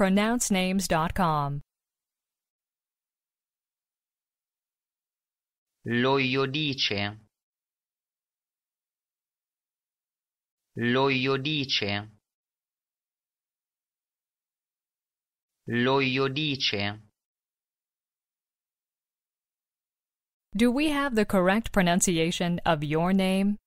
pronouncenames.com. Lo iodice. Lo iodice. Lo iodice. Do we have the correct pronunciation of your name?